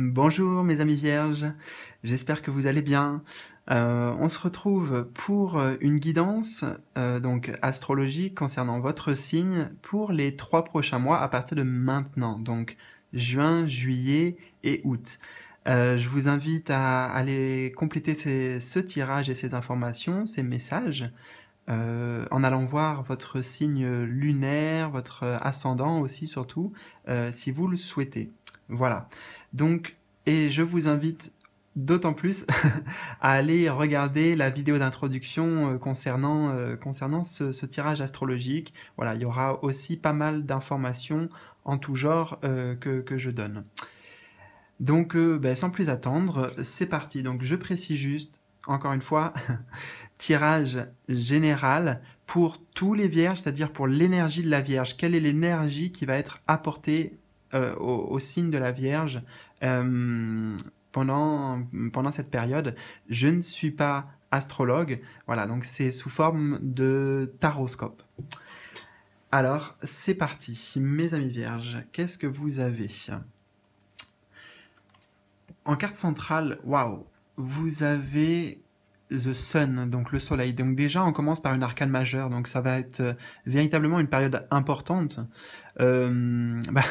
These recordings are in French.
Bonjour mes amis vierges, j'espère que vous allez bien. Euh, on se retrouve pour euh, une guidance euh, donc astrologique concernant votre signe pour les trois prochains mois à partir de maintenant, donc juin, juillet et août. je vous invite à aller compléter ce tirage et ces informations, ces messages, en allant voir votre signe lunaire, votre ascendant aussi surtout, si vous le souhaitez. Voilà. Donc, et je vous invite d'autant plus à aller regarder la vidéo d'introduction euh, concernant, euh, concernant ce, tirage astrologique. Voilà, il y aura aussi pas mal d'informations en tout genre euh, que, je donne. Donc, ben, sans plus attendre, c'est parti. Donc, je précise juste, encore une fois, tirage général pour tous les vierges, c'est-à-dire pour l'énergie de la vierge. Quelle est l'énergie qui va être apportée euh, au, signe de la Vierge euh, pendant, pendant cette période. Je ne suis pas astrologue. Voilà, donc c'est sous forme de taroscope. Alors, c'est parti. Mes amis vierges, qu'est-ce que vous avez En carte centrale, waouh, vous avez The Sun, donc le soleil. Donc déjà, on commence par une arcane majeure, donc ça va être euh, véritablement une période importante. Euh, bah,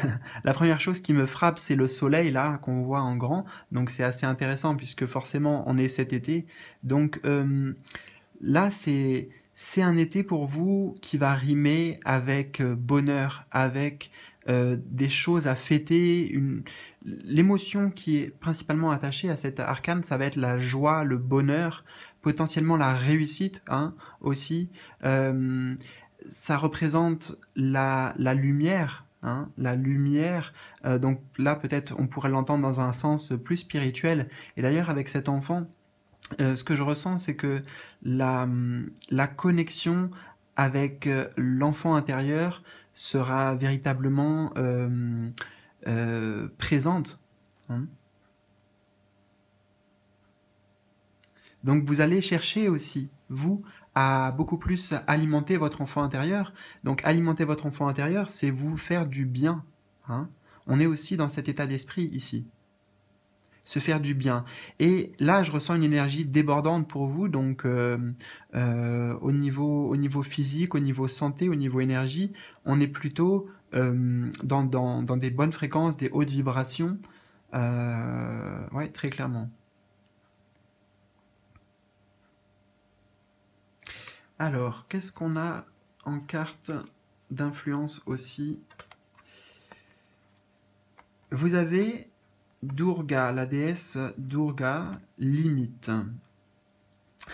la première chose qui me frappe, c'est le soleil là qu'on voit en grand, donc c'est assez intéressant puisque forcément on est cet été. Donc euh, là, c'est c'est un été pour vous qui va rimer avec bonheur, avec euh, des choses à fêter. Une... L'émotion qui est principalement attachée à cet arcane, ça va être la joie, le bonheur, potentiellement la réussite hein, aussi. Euh, ça représente la, la lumière, Hein, la lumière. Euh, donc là, peut-être, on pourrait l'entendre dans un sens plus spirituel. Et d'ailleurs, avec cet enfant, ce que je ressens, c'est que la, la connexion avec euh, l'enfant intérieur sera véritablement euh, euh, présente. Hein. Donc vous allez chercher aussi, vous, à beaucoup plus alimenter votre enfant intérieur. Donc alimenter votre enfant intérieur, c'est vous faire du bien. Hein. On est aussi dans cet état d'esprit ici se faire du bien. Et là, je ressens une énergie débordante pour vous, donc euh, euh, au, niveau, au niveau physique, au niveau santé, au niveau énergie, on est plutôt euh, dans, des bonnes fréquences, des hautes vibrations, ouais, très clairement. Alors, qu'est-ce qu'on a en carte d'influence aussi Vous avez Durga, la déesse Durga limite.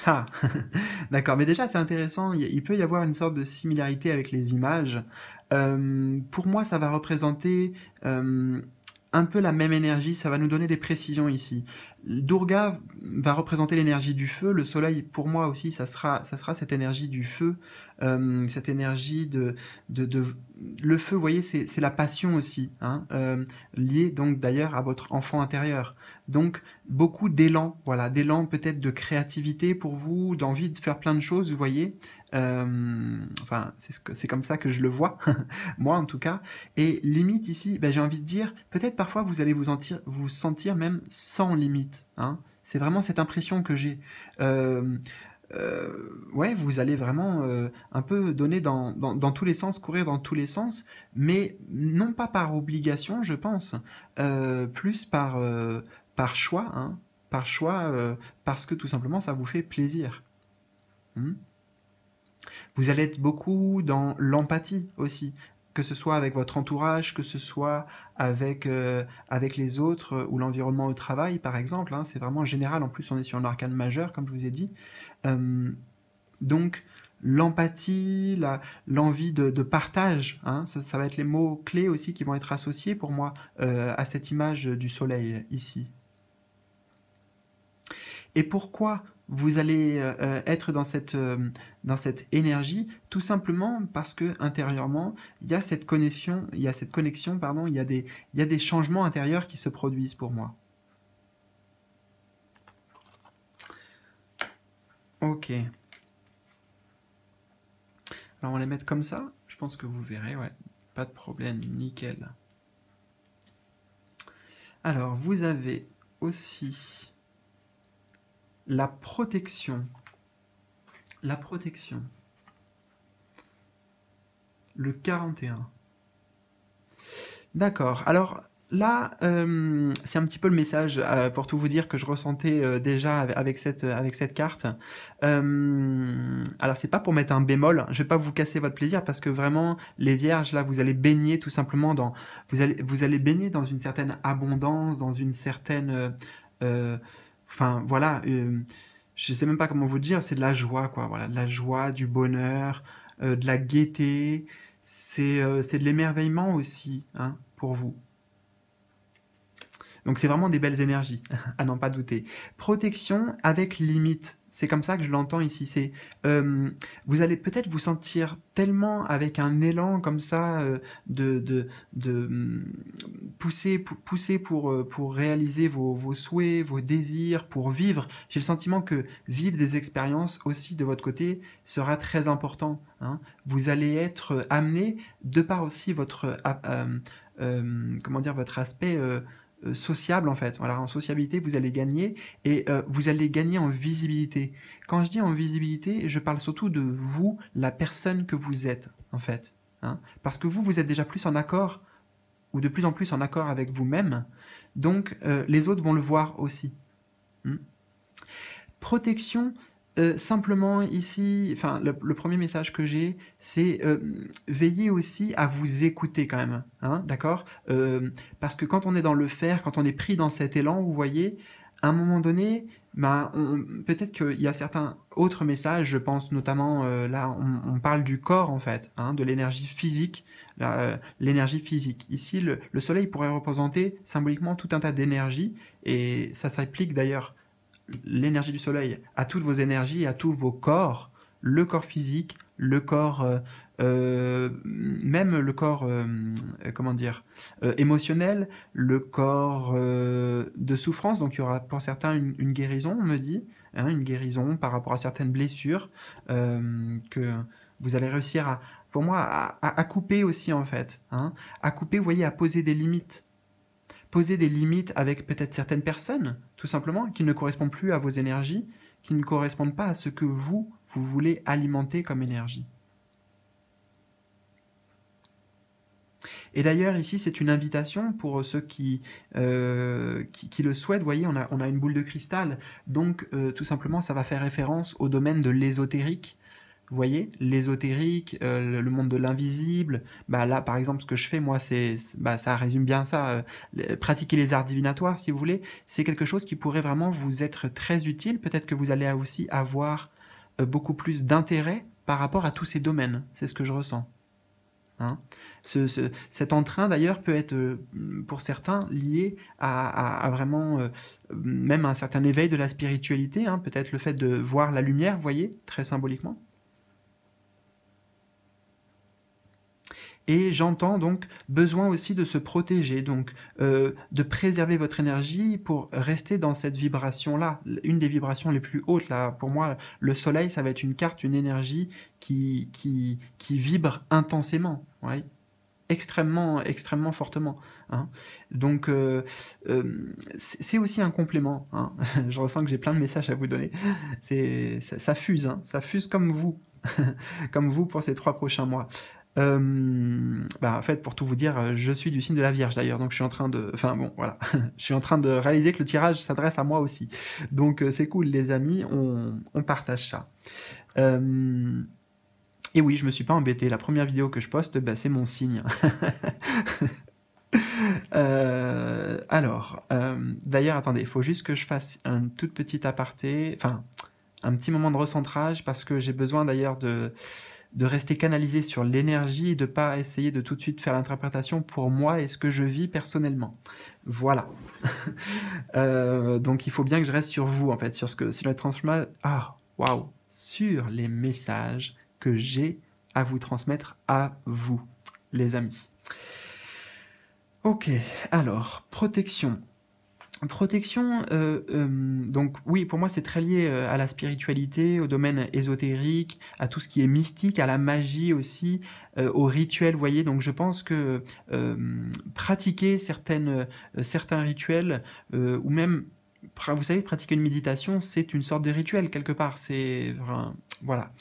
Ah, d'accord, mais déjà c'est intéressant, il peut y avoir une sorte de similarité avec les images. Euh, pour moi, ça va représenter euh, un peu la même énergie, ça va nous donner des précisions ici. Durga va représenter l'énergie du feu, le soleil pour moi aussi ça sera, ça sera cette énergie du feu, euh, cette énergie de, de, Le feu, vous voyez, c'est la passion aussi, hein, euh, liée donc d'ailleurs à votre enfant intérieur. Donc beaucoup d'élan, voilà, d'élan peut-être de créativité pour vous, d'envie de faire plein de choses, vous voyez, euh, enfin, c'est comme ça que je le vois, moi en tout cas. Et limite ici, ben, j'ai envie de dire, peut-être parfois vous allez vous, sentir, vous sentir même sans limite. Hein. C'est vraiment cette impression que j'ai. Euh, euh, ouais, vous allez vraiment un peu donner dans, tous les sens, courir dans tous les sens, mais non pas par obligation, je pense, plus par, par choix, hein. par choix, parce que tout simplement ça vous fait plaisir. Hmm? Vous allez être beaucoup dans l'empathie aussi, que ce soit avec votre entourage, que ce soit avec, euh, avec les autres euh, ou l'environnement au travail, par exemple. Hein. c'est vraiment général. En plus, on est sur un arcane majeur, comme je vous ai dit. Euh, donc, l'empathie, l'envie de, partage, ça, hein, ça, va être les mots clés aussi qui vont être associés pour moi à cette image du soleil ici. Et pourquoi vous allez euh, euh, être dans cette, euh, dans cette énergie tout simplement parce que intérieurement, il y a cette connexion, il y a cette connexion, pardon, il y des, il y a des changements intérieurs qui se produisent pour moi. Ok. Alors on va les mettre comme ça, je pense que vous verrez, ouais, pas de problème, nickel. Alors vous avez aussi la protection. La protection. Le 41. D'accord. Alors, là, euh, c'est un petit peu le message euh, pour tout vous dire que je ressentais euh, déjà avec cette, avec cette carte. alors, c'est pas pour mettre un bémol, hein. je ne vais pas vous casser votre plaisir parce que vraiment, les vierges, là, vous allez baigner tout simplement dans, vous allez, vous allez baigner dans une certaine abondance, dans une certaine, Enfin, voilà, euh, je ne sais même pas comment vous dire, c'est de la joie, quoi. Voilà, de la joie, du bonheur, euh, de la gaieté. Euh, c'est de l'émerveillement aussi, hein, pour vous. Donc c'est vraiment des belles énergies, à n'en pas douter. Protection avec limite. C'est comme ça que je l'entends ici. C'est euh, vous allez peut-être vous sentir tellement avec un élan comme ça euh, de, de, mm, pousser, pousser pour, euh, pour réaliser vos, souhaits, vos désirs, pour vivre. J'ai le sentiment que vivre des expériences aussi de votre côté sera très important. Hein. Vous allez être amené de par aussi votre comment dire votre aspect euh, sociable en fait. Voilà, en sociabilité, vous allez gagner et euh, vous allez gagner en visibilité. Quand je dis en visibilité, je parle surtout de vous, la personne que vous êtes en fait. Hein. Parce que vous, vous êtes déjà plus en accord ou de plus en plus en accord avec vous-même. Donc euh, les autres vont le voir aussi. Hmm. Protection, euh, simplement ici, enfin le, premier message que j'ai, c'est euh, veillez aussi à vous écouter quand même, hein, d'accord euh, Parce que quand on est dans le faire, quand on est pris dans cet élan, vous voyez, à un moment donné, ben, peut-être qu'il y a certains autres messages, je pense notamment, là, on, parle du corps, en fait, hein, de l'énergie physique, l'énergie physique. Ici, le, soleil pourrait représenter symboliquement tout un tas d'énergie, et ça s'applique d'ailleurs l'énergie du soleil à toutes vos énergies, à tous vos corps, le corps physique, le corps, euh, euh, même le corps, euh, comment dire, émotionnel, le corps de souffrance. Donc il y aura pour certains une, guérison, on me dit, hein, une guérison par rapport à certaines blessures que vous allez réussir à, pour moi, à, couper aussi en fait, hein, à couper, vous voyez, à poser des limites poser des limites avec peut-être certaines personnes, tout simplement, qui ne correspondent plus à vos énergies, qui ne correspondent pas à ce que vous, vous voulez alimenter comme énergie. Et d'ailleurs, ici, c'est une invitation pour ceux qui, euh, qui, le souhaitent. Vous voyez, on a, a une boule de cristal. Donc, euh, tout simplement, ça va faire référence au domaine de l'ésotérique, vous voyez, l'ésotérique, euh, le monde de l'invisible. Bah là, par exemple, ce que je fais, moi, c'est, bah, ça résume bien ça. Euh, pratiquer les arts divinatoires, si vous voulez, c'est quelque chose qui pourrait vraiment vous être très utile. Peut-être que vous allez aussi avoir euh, beaucoup plus d'intérêt par rapport à tous ces domaines. C'est ce que je ressens. Hein cet entrain d'ailleurs peut être pour certains lié à, vraiment même à un certain éveil de la spiritualité, hein. peut-être le fait de voir la lumière, vous voyez, très symboliquement. Et j'entends donc besoin aussi de se protéger, donc euh, de préserver votre énergie pour rester dans cette vibration-là, une des vibrations les plus hautes. Là, pour moi, le soleil, ça va être une carte, une énergie qui, qui, vibre intensément, ouais. extrêmement, extrêmement fortement. Hein. Donc, euh, euh, c'est aussi un complément. Hein. Je ressens que j'ai plein de messages à vous donner. Ça, ça fuse, hein. ça fuse comme vous, comme vous pour ces trois prochains mois. Euh, bah, en fait, pour tout vous dire, euh, je suis du signe de la Vierge d'ailleurs, donc je suis en train de, enfin bon, voilà, je suis en train de réaliser que le tirage s'adresse à moi aussi. Donc euh, c'est cool, les amis, on, partage ça. Et oui, je me suis pas embêté. La première vidéo que je poste, bah, c'est mon signe. alors, d'ailleurs, attendez, il faut juste que je fasse un tout petit aparté, enfin, un petit moment de recentrage parce que j'ai besoin d'ailleurs de de rester canalisé sur l'énergie et de pas essayer de tout de suite faire l'interprétation pour moi et ce que je vis personnellement. Voilà. Euh, donc il faut bien que je reste sur vous en fait, sur ce que sur le transmet. Ah waouh, sur les messages que j'ai à vous transmettre à vous, les amis. Ok, alors protection. Protection, euh, euh, donc oui, pour moi c'est très lié euh, à la spiritualité, au domaine ésotérique, à tout ce qui est mystique, à la magie aussi, aux au rituel, voyez. Donc je pense que pratiquer certaines, certains rituels, ou même, vous savez, pratiquer une méditation, c'est une sorte de rituel quelque part. C'est, voilà.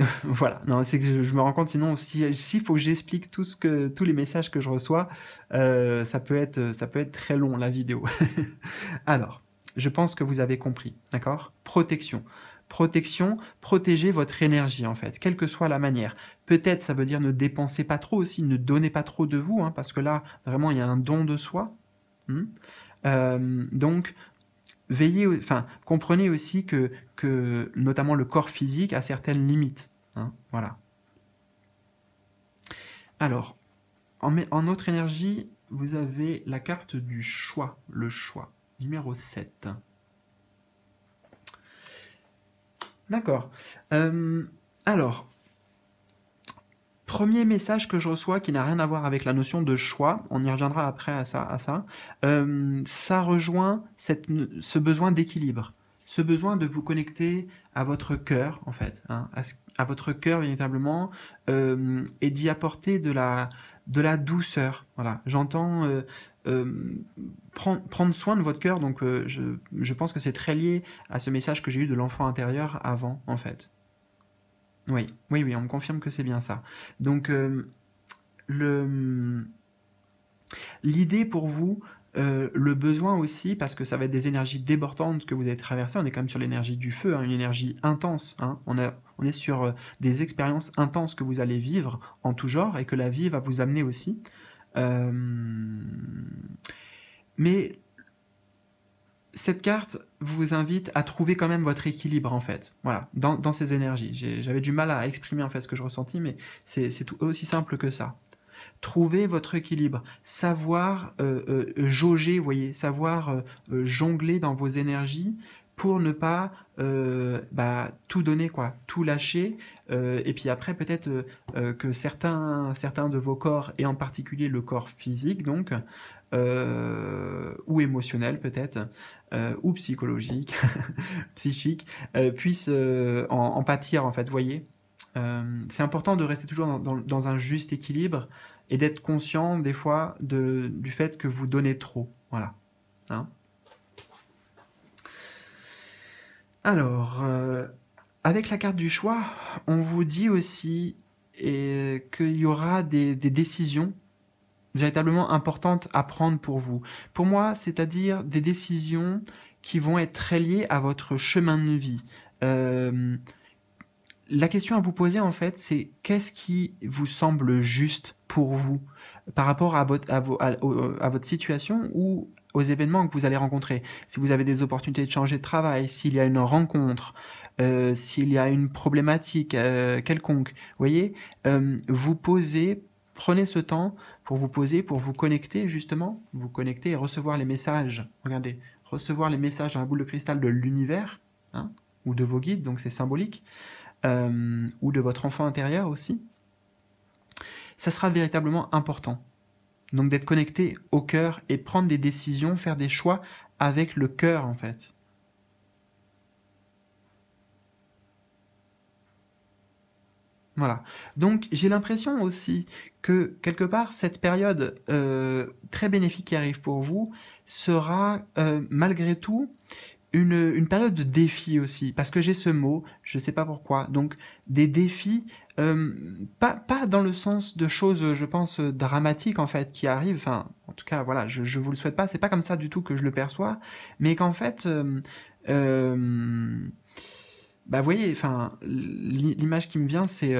voilà, non, c'est que je, me rends compte, sinon, s'il faut que j'explique tout ce que, tous les messages que je reçois, euh, ça, peut être, ça peut être très long, la vidéo. Alors, je pense que vous avez compris, d'accord Protection. Protection, protéger votre énergie en fait, quelle que soit la manière. Peut-être ça veut dire ne dépensez pas trop aussi, ne donnez pas trop de vous, hein, parce que là, vraiment, il y a un don de soi. Hmm euh, donc, veillez, enfin, comprenez aussi que, que notamment le corps physique a certaines limites. Hein, voilà. Alors, en, en, autre énergie, vous avez la carte du choix, le choix, numéro 7. D'accord. Euh, alors, premier message que je reçois qui n'a rien à voir avec la notion de choix, on y reviendra après à ça, ça. Euh, ça rejoint cette, ce besoin d'équilibre ce besoin de vous connecter à votre cœur, en fait, hein, à, votre cœur véritablement, euh, et d'y apporter de la, de la douceur. Voilà, j'entends euh, euh, prendre, prendre soin de votre cœur, donc je, pense que c'est très lié à ce message que j'ai eu de l'enfant intérieur avant, en fait. Oui, oui, oui, on me confirme que c'est bien ça. Donc, le l'idée pour vous euh, le besoin aussi, parce que ça va être des énergies débordantes que vous allez traverser, on est quand même sur l'énergie du feu, hein, une énergie intense, hein. on, est sur euh, des expériences intenses que vous allez vivre en tout genre et que la vie va vous amener aussi. Euh, mais cette carte vous invite à trouver quand même votre équilibre en fait, voilà, dans, ces énergies. J'avais du mal à exprimer en fait ce que je ressentis, mais c'est aussi simple que ça trouver votre équilibre, savoir euh, euh, jauger, vous jauger, voyez, savoir euh, jongler dans vos énergies pour ne pas bah, tout donner, quoi, tout lâcher. et puis après, peut-être que certains, certains de vos corps, et en particulier le corps physique, donc, ou émotionnel peut-être, ou psychologique, psychique, puissent en, en, pâtir, en fait, voyez. Euh, c'est important de rester toujours dans, un juste équilibre et d'être conscient des fois de, du fait que vous donnez trop. Voilà. Hein Alors, euh, avec la carte du choix, on vous dit aussi qu'il y aura des, décisions véritablement importantes à prendre pour vous. Pour moi, c'est-à-dire des décisions qui vont être très liées à votre chemin de vie. Euh, la question à vous poser, en fait, c'est qu'est-ce qui vous semble juste pour vous par rapport à votre, situation ou aux événements que vous allez rencontrer. Si vous avez des opportunités de changer de travail, s'il y a une rencontre, euh, s'il y a une problématique euh, quelconque, voyez, euh, vous posez, prenez ce temps pour vous poser, pour vous connecter justement, vous connecter et recevoir les messages. Regardez, recevoir les messages dans la boule de cristal de l'univers hein, ou de vos guides, donc c'est symbolique. Euh, ou de votre enfant intérieur aussi, ça sera véritablement important. Donc d'être connecté au cœur et prendre des décisions, faire des choix avec le cœur en fait. Voilà. Donc j'ai l'impression aussi que quelque part cette période euh, très bénéfique qui arrive pour vous sera euh, malgré tout une, une, période de défi aussi, parce que j'ai ce mot, je ne sais pas pourquoi. Donc des défis, euh, pas, pas dans le sens de choses, je pense, dramatiques en fait, qui arrivent. Enfin, en tout cas, voilà, je ne vous le souhaite pas. C'est pas comme ça du tout que je le perçois, mais qu'en fait, euh, euh, bah vous voyez, enfin, l'image qui me vient, c'est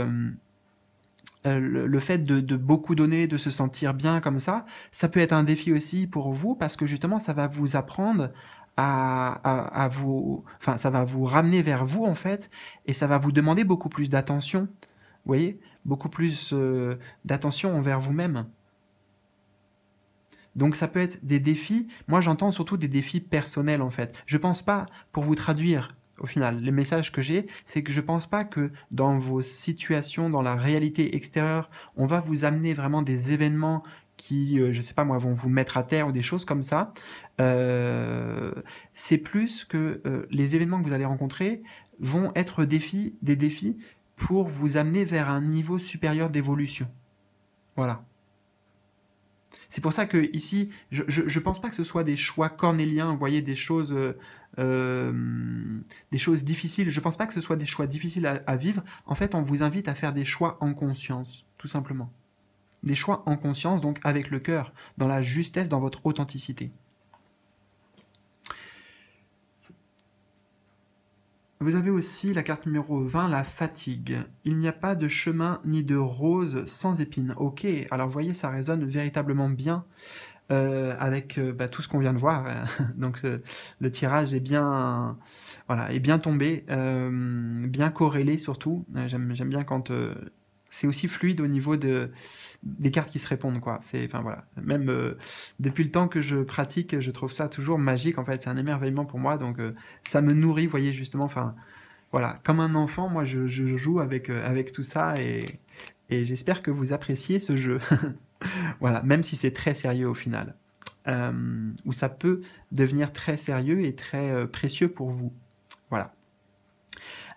le, fait de, de, beaucoup donner, de se sentir bien comme ça, ça peut être un défi aussi pour vous parce que justement ça va vous apprendre à, vous, enfin, ça va vous ramener vers vous en fait, et ça va vous demander beaucoup plus d'attention. Vous voyez, beaucoup plus euh, d'attention envers vous-même. Donc ça peut être des défis. Moi, j'entends surtout des défis personnels en fait. Je pense pas, pour vous traduire au final, le message que j'ai, c'est que je pense pas que dans vos situations, dans la réalité extérieure, on va vous amener vraiment des événements qui, euh, je ne sais pas moi, vont vous mettre à terre ou des choses comme ça. Euh, c'est plus que euh, les événements que vous allez rencontrer vont être défis, des défis pour vous amener vers un niveau supérieur d'évolution. Voilà. C'est pour ça que ici, je, ne pense pas que ce soit des choix cornéliens, vous voyez, des choses, des choses difficiles. Je pense pas que ce soit des choix difficiles à, à vivre. En fait, on vous invite à faire des choix en conscience, tout simplement des choix en conscience, donc avec le cœur, dans la justesse, dans votre authenticité. Vous avez aussi la carte numéro 20, la fatigue. Il n'y a pas de chemin ni de rose sans épines. Ok, alors vous voyez, ça résonne véritablement bien euh, avec euh, bah, tout ce qu'on vient de voir. Hein. Donc le tirage est bien, voilà, est bien tombé, euh, bien corrélé surtout. J'aime bien quand c'est aussi fluide au niveau de, des cartes qui se répondent. Quoi. Enfin, voilà. Même euh, depuis le temps que je pratique, je trouve ça toujours magique. En fait, c'est un émerveillement pour moi. Donc, euh, ça me nourrit, voyez, justement. Enfin, voilà. Comme un enfant, moi, je, joue avec, euh, avec tout ça et, j'espère que vous appréciez ce jeu. voilà. Même si c'est très sérieux au final. Ou ça peut devenir très sérieux et très précieux pour vous. Voilà.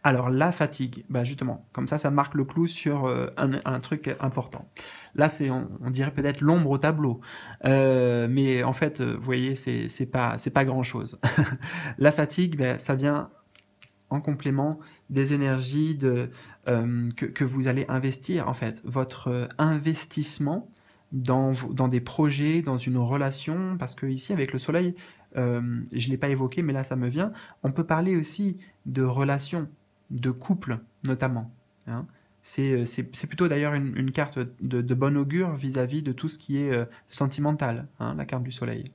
Alors la fatigue, bah justement, comme ça, ça marque le clou sur euh, un, truc important. Là, c'est on, dirait peut-être l'ombre au tableau, euh, mais en fait, euh, vous voyez, c'est pas c'est pas grand chose. la fatigue, ben, ça vient en complément des énergies que, vous allez investir en fait. Votre investissement dans, des projets, dans une relation, parce que ici avec le soleil, je ne l'ai pas évoqué, mais là ça me vient, on peut parler aussi de relations de couple notamment. Hein. Euh, c'est, plutôt d'ailleurs une, carte de, bon augure vis-à-vis de tout ce qui est euh, sentimental, hein, la carte du soleil.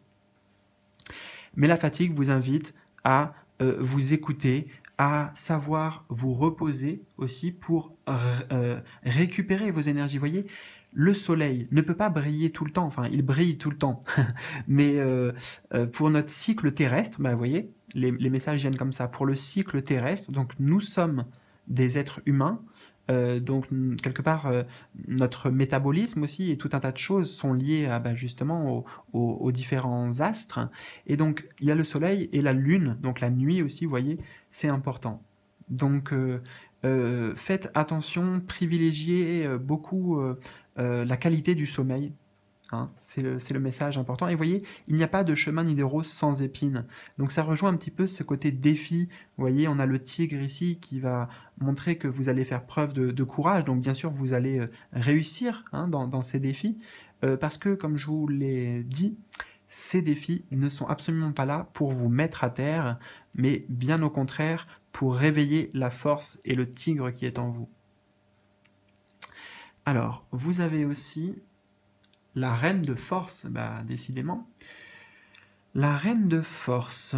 Mais la fatigue vous invite à euh, vous écouter, à savoir vous reposer aussi pour récupérer vos énergies. voyez, le soleil ne peut pas briller tout le temps, enfin il brille tout le temps, mais pour notre cycle terrestre, vous bah, voyez, les, messages viennent comme ça. Pour le cycle terrestre, donc nous sommes des êtres humains, euh, donc quelque part euh, notre métabolisme aussi et tout un tas de choses sont liées à, bah, justement aux différents astres. Et donc il y a le soleil et la lune, donc la nuit aussi, vous voyez, c'est important. Donc euh, faites attention, privilégiez beaucoup la qualité du sommeil Hein, c'est le, message important. Et vous voyez, il n'y a pas de chemin ni de rose sans épines. Donc ça rejoint un petit peu ce côté défi. Vous voyez, on a le tigre ici qui va montrer que vous allez faire preuve de, courage. Donc bien sûr, vous allez euh, réussir hein, dans, ces défis. Euh, parce que, comme je vous l'ai dit, ces défis ne sont absolument pas là pour vous mettre à terre, mais bien au contraire pour réveiller la force et le tigre qui est en vous. Alors, vous avez aussi la reine de force, bah décidément. La reine de force.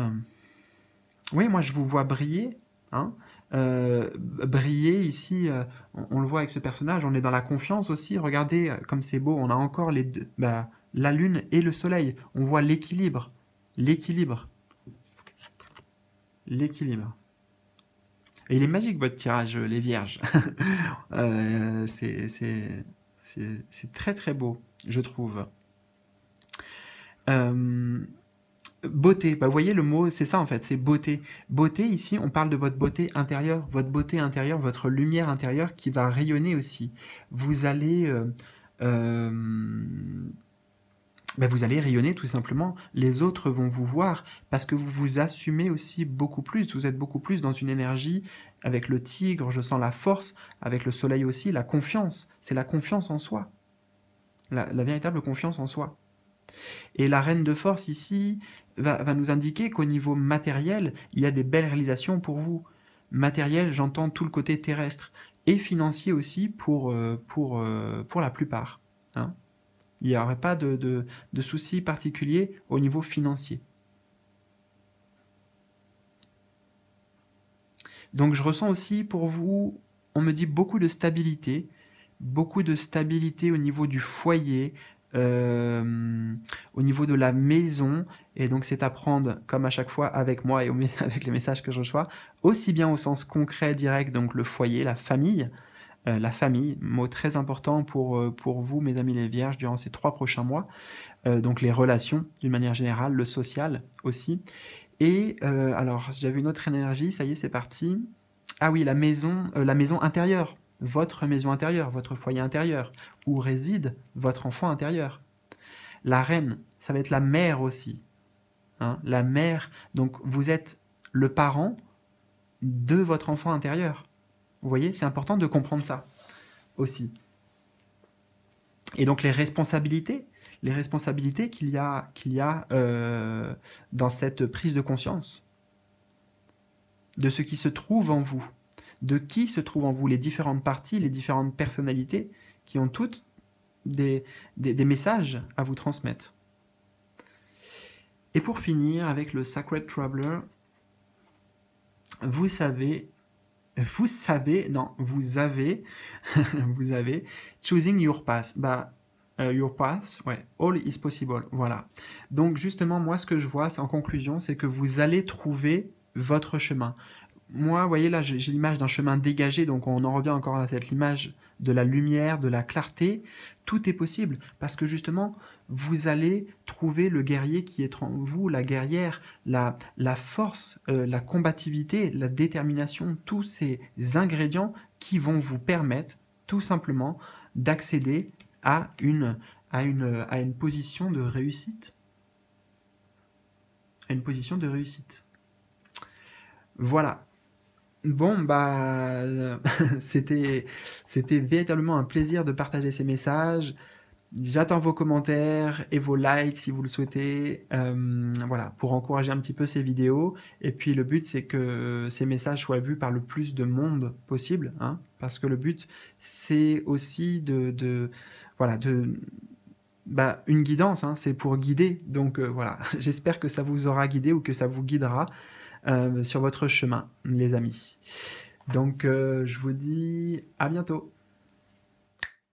Oui, moi je vous vois briller. Hein euh, briller ici, euh, on, le voit avec ce personnage, on est dans la confiance aussi. Regardez euh, comme c'est beau, on a encore les deux, bah, la lune et le soleil. On voit l'équilibre. L'équilibre. L'équilibre. Et il est magique votre tirage, les vierges. c'est très très beau je trouve. Euh, beauté, bah, vous voyez le mot, c'est ça en fait, c'est beauté. Beauté, ici, on parle de votre beauté intérieure, votre beauté intérieure, votre lumière intérieure qui va rayonner aussi. Vous allez... Euh, euh, bah, vous allez rayonner tout simplement, les autres vont vous voir parce que vous vous assumez aussi beaucoup plus, vous êtes beaucoup plus dans une énergie avec le tigre, je sens la force, avec le soleil aussi, la confiance, c'est la confiance en soi la, véritable confiance en soi. Et la reine de force ici va, nous indiquer qu'au niveau matériel, il y a des belles réalisations pour vous. Matériel, j'entends tout le côté terrestre, et financier aussi pour, euh, euh, la plupart. Hein. Il n'y aurait pas de, de, de soucis particuliers au niveau financier. Donc je ressens aussi pour vous, on me dit beaucoup de stabilité, beaucoup de stabilité au niveau du foyer, euh, au niveau de la maison. Et donc, c'est à prendre, comme à chaque fois, avec moi et avec les messages que je reçois, aussi bien au sens concret, direct, donc le foyer, la famille. Euh, la famille, mot très important pour, euh, pour vous, mes amis les vierges, durant ces trois prochains mois. donc les relations, d'une manière générale, le social aussi. Et alors, j'avais une autre énergie, ça y est, c'est parti. Ah oui, la maison, la maison intérieure votre maison intérieure, votre foyer intérieur, où réside votre enfant intérieur. La reine, ça va être la mère aussi. Hein, la mère, donc vous êtes le parent de votre enfant intérieur. Vous voyez, c'est important de comprendre ça aussi. Et donc les responsabilités, les responsabilités qu'il y a, qu'il y a euh, dans cette prise de conscience de ce qui se trouve en vous de qui se trouvent en vous les différentes parties, les différentes personnalités qui ont toutes des, messages à vous transmettre. Et pour finir avec le Sacred Traveler, vous savez, vous savez, non, vous avez, vous avez, choosing your path. Bah, euh, your path, ouais, all is possible. Voilà. Donc, justement, moi, ce que je vois, en conclusion, c'est que vous allez trouver votre chemin moi, vous voyez là, j'ai l'image d'un chemin dégagé, donc on en revient encore à cette image de la lumière, de la clarté. Tout est possible, parce que justement, vous allez trouver le guerrier qui est en vous, la guerrière, la, force, euh, la combativité, la détermination, tous ces ingrédients qui vont vous permettre, tout simplement, d'accéder à une, à, une, à une position de réussite. À une position de réussite. Voilà, Bon, bah, euh, c'était, véritablement un plaisir de partager ces messages. J'attends vos commentaires et vos likes si vous le souhaitez, euh, voilà, pour encourager un petit peu ces vidéos. Et puis le but, c'est que ces messages soient vus par le plus de monde possible, hein, parce que le but, c'est aussi de, voilà, bah, une guidance, hein, c'est pour guider. Donc euh, voilà, j'espère que ça vous aura guidé ou que ça vous guidera. Euh, sur votre chemin, les amis. Donc, euh, je vous dis à bientôt.